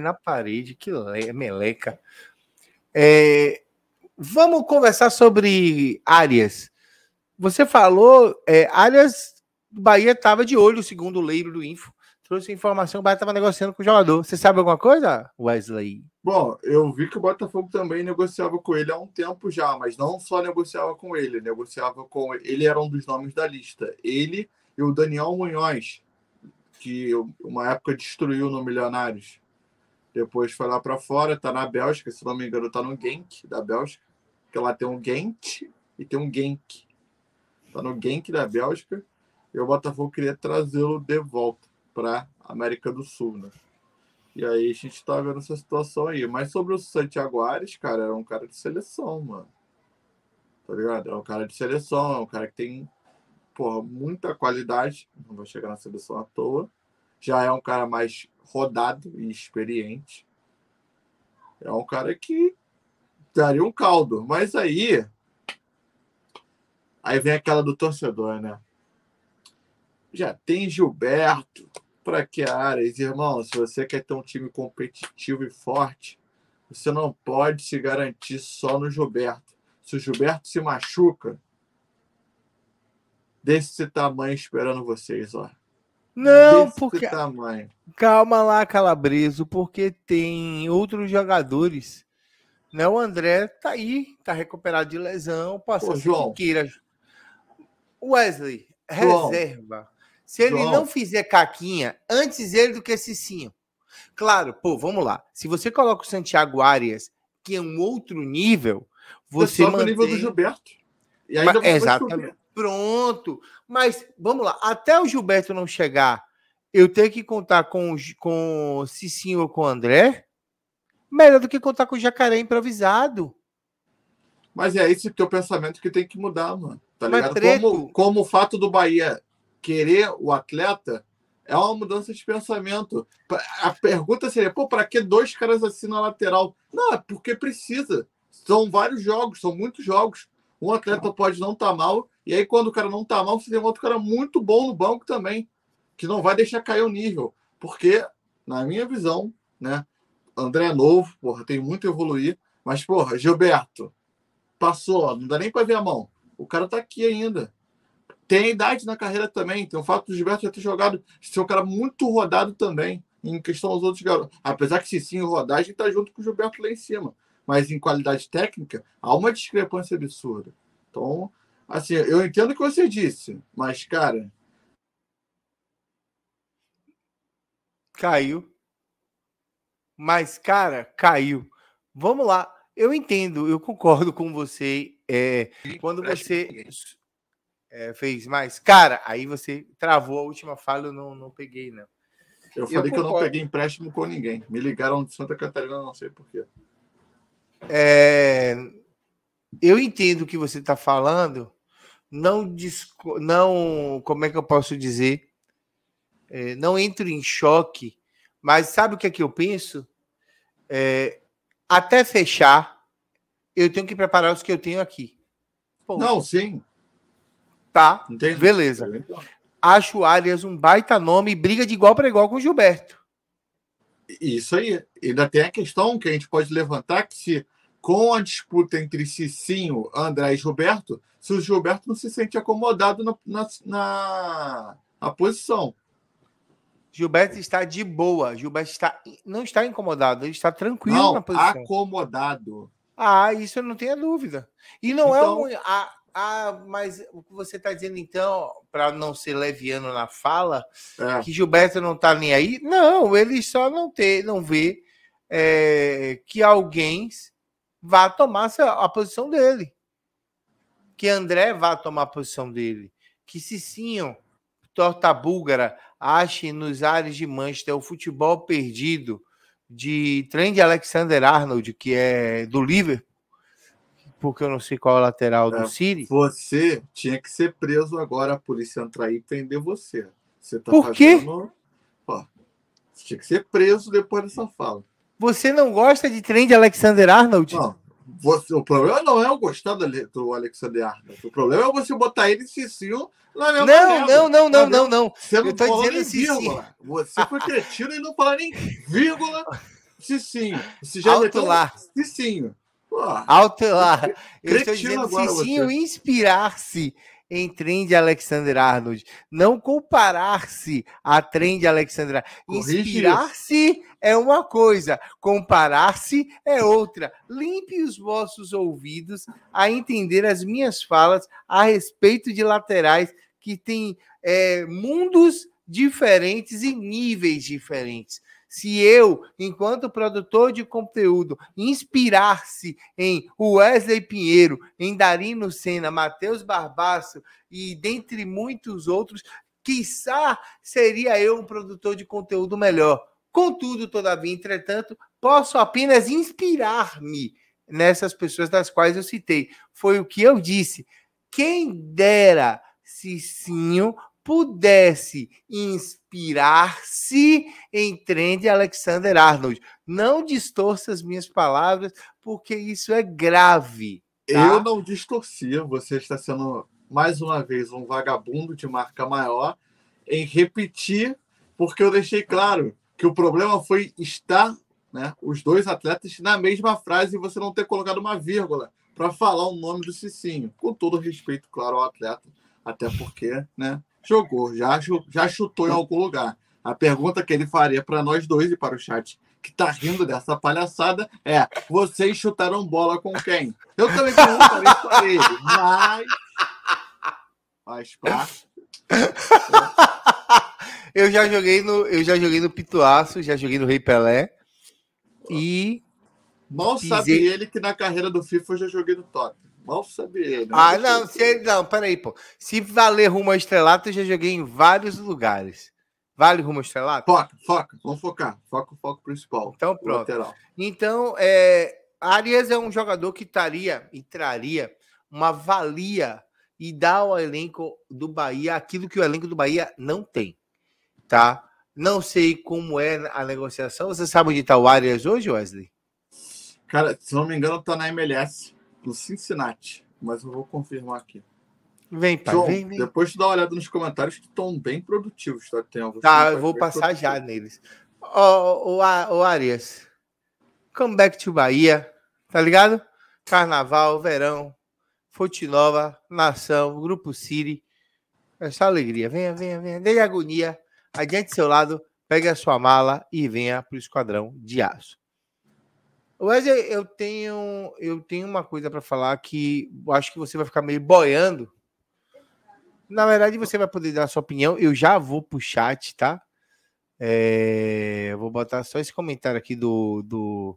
na parede, que meleca. É, vamos conversar sobre áreas. Você falou, é, áreas Bahia estava de olho, segundo o leiro do Info. Trouxe informação o Bahia estava negociando com o jogador. Você sabe alguma coisa, Wesley? Bom, eu vi que o Botafogo também negociava com ele há um tempo já, mas não só negociava com ele, negociava com ele, era um dos nomes da lista. Ele e o Daniel Munhoz, que uma época destruiu no Milionários. Depois foi lá para fora, está na Bélgica, se não me engano, está no Genk da Bélgica, porque lá tem um Gent e tem um Genk. Está no Genk da Bélgica e o Botafogo queria trazê-lo de volta para América do Sul, né? E aí a gente tá vendo essa situação aí. Mas sobre o Santiago Ares, cara, era é um cara de seleção, mano. Tá ligado? É um cara de seleção, é um cara que tem, porra, muita qualidade. Não vai chegar na seleção à toa. Já é um cara mais rodado e experiente. É um cara que daria um caldo. Mas aí. Aí vem aquela do torcedor, né? Já tem Gilberto. Para que áreas? Irmão, se você quer ter um time competitivo e forte, você não pode se garantir só no Gilberto. Se o Gilberto se machuca, desse tamanho esperando vocês, ó. Não, Desse porque. Tamanho. Calma lá, Calabreso, porque tem outros jogadores. Né? O André tá aí, tá recuperado de lesão, passou queira. Wesley, João. reserva. Se ele não fizer caquinha, antes ele do que esse sim, Claro, pô, vamos lá. Se você coloca o Santiago Arias, que é um outro nível, você. Você mantém... o nível do Gilberto. E ainda Mas, exatamente. Pronto. Mas vamos lá, até o Gilberto não chegar, eu tenho que contar com, com Cicinho ou com André? Melhor do que contar com o jacaré improvisado. Mas é esse teu pensamento que tem que mudar, mano. Tá ligado? Como, como o fato do Bahia querer o atleta é uma mudança de pensamento. A pergunta seria, pô, para que dois caras assim na lateral? Não, é porque precisa. São vários jogos, são muitos jogos. Um atleta pode não estar tá mal e aí, quando o cara não tá mal, você tem um outro cara muito bom no banco também, que não vai deixar cair o nível. Porque, na minha visão, né? André é novo, porra, tem muito a evoluir. Mas, porra, Gilberto, passou, não dá nem para ver a mão. O cara tá aqui ainda. Tem a idade na carreira também. Tem o fato do Gilberto já ter jogado, ser um cara muito rodado também, em questão aos outros garotos. Apesar que sim o rodagem tá junto com o Gilberto lá em cima. Mas em qualidade técnica, há uma discrepância absurda. Então, Assim, eu entendo o que você disse, mas, cara. Caiu. Mas, cara, caiu. Vamos lá. Eu entendo, eu concordo com você. É, quando você é, fez mais, cara, aí você travou a última fala, eu não, não peguei, não. Eu, falei que eu não peguei empréstimo com ninguém. Me ligaram de Santa Catarina, não sei porquê. É, eu entendo o que você está falando, não, não, como é que eu posso dizer? É, não entro em choque, mas sabe o que é que eu penso? É, até fechar, eu tenho que preparar os que eu tenho aqui. Pô, não, sim. Tá, Entendi. beleza. Acho o Arias um baita nome e briga de igual para igual com o Gilberto. Isso aí. Ainda tem a questão que a gente pode levantar que se com a disputa entre Cicinho, André e Gilberto, se o Gilberto não se sente acomodado na, na, na, na posição. Gilberto está de boa. Gilberto está, não está incomodado, ele está tranquilo não, na posição. Acomodado. Ah, isso eu não tenho dúvida. E não é então, é um. Ah, ah, mas o que você está dizendo então, para não ser leviano na fala, é. que Gilberto não está nem aí? Não, ele só não, ter, não vê é, que alguém vá tomar a posição dele. Que André vá tomar a posição dele. Que Cicinho, torta búlgara, ache nos ares de Manchester o futebol perdido de Trent Alexander-Arnold, que é do Liverpool, porque eu não sei qual é o lateral é, do City. Você tinha que ser preso agora, a polícia entrar aí e prender você. Você tá Por quê? Fazendo... Ó, você tinha que ser preso depois dessa fala. Você não gosta de trem de Alexander Arnold? Não. Você, o problema não é eu gostar do, do Alexander Arnold. O problema é você botar ele e lá na mesma Não, não, não, não, não, não. Você não eu falou dizendo nem vírgula. Você foi cretino e não falou nem vírgula Cicinho. Você já Alto lá. Cicinho. Alto lá. Eu estou dizendo Cicinho inspirar-se em de Alexander Arnold. Não comparar-se a de Alexander Arnold. Inspirar-se é uma coisa, comparar-se é outra. Limpe os vossos ouvidos a entender as minhas falas a respeito de laterais que têm é, mundos diferentes e níveis diferentes. Se eu, enquanto produtor de conteúdo, inspirar-se em Wesley Pinheiro, em Darino Senna, Matheus Barbaço e dentre muitos outros, quiçá seria eu um produtor de conteúdo melhor. Contudo, todavia, entretanto, posso apenas inspirar-me nessas pessoas das quais eu citei. Foi o que eu disse. Quem dera Cicinho pudesse inspirar-se em de Alexander Arnold. Não distorça as minhas palavras, porque isso é grave. Tá? Eu não distorci, você está sendo mais uma vez um vagabundo de marca maior em repetir, porque eu deixei claro que o problema foi estar né, os dois atletas na mesma frase e você não ter colocado uma vírgula para falar o nome do Cicinho. Com todo respeito, claro, ao atleta, até porque né, Jogou, já, já chutou em algum lugar. A pergunta que ele faria para nós dois e para o chat que está rindo dessa palhaçada é: vocês chutaram bola com quem? Eu também pergunto isso para ele, mas. Faz parte. eu já joguei no eu já joguei no Pituaço, já joguei no Rei Pelé e mal pisei... sabe ele que na carreira do FIFA eu já joguei no top. Mal saber. ele. Né? Ah, não, se, não, peraí, pô. Se valer rumo ao estrelato, eu já joguei em vários lugares. Vale rumo ao estrelato? Foca, foca, vamos focar. Foca o foco principal. Então, pronto. Lateral. Então, é, Arias é um jogador que estaria e traria uma valia e dá ao elenco do Bahia aquilo que o elenco do Bahia não tem, tá? Não sei como é a negociação. Você sabe onde está o Arias hoje, Wesley? Cara, se não me engano, está na MLS no Cincinnati, mas eu vou confirmar aqui. Vem, pai, João, vem, vem. Depois tu dá uma olhada nos comentários que estão bem produtivos, tá? Tem alguns tá, eu vou passar já neles. Ô, oh, oh, oh, Arias, come back to Bahia, tá ligado? Carnaval, verão, Fonte Nova, Nação, Grupo Siri. É só alegria. Venha, venha, venha. Dei agonia. Adiante seu lado, pegue a sua mala e venha para o Esquadrão de Aço. Wesley, eu tenho, eu tenho uma coisa para falar que acho que você vai ficar meio boiando. Na verdade, você vai poder dar sua opinião. Eu já vou pro chat, tá? É, eu vou botar só esse comentário aqui do, do